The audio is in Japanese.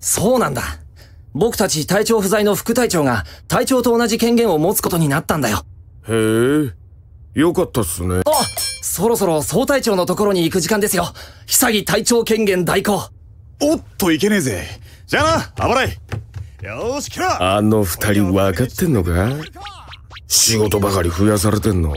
そうなんだ。僕たち隊長不在の副隊長が隊長と同じ権限を持つことになったんだよ。へえ、よかったっすね。あそろそろ総隊長のところに行く時間ですよ。久木隊長権限代行。おっといけねえぜ。じゃあな、暴れい。よし、来ろあの二人分かってんのか仕事ばかり増やされてんの。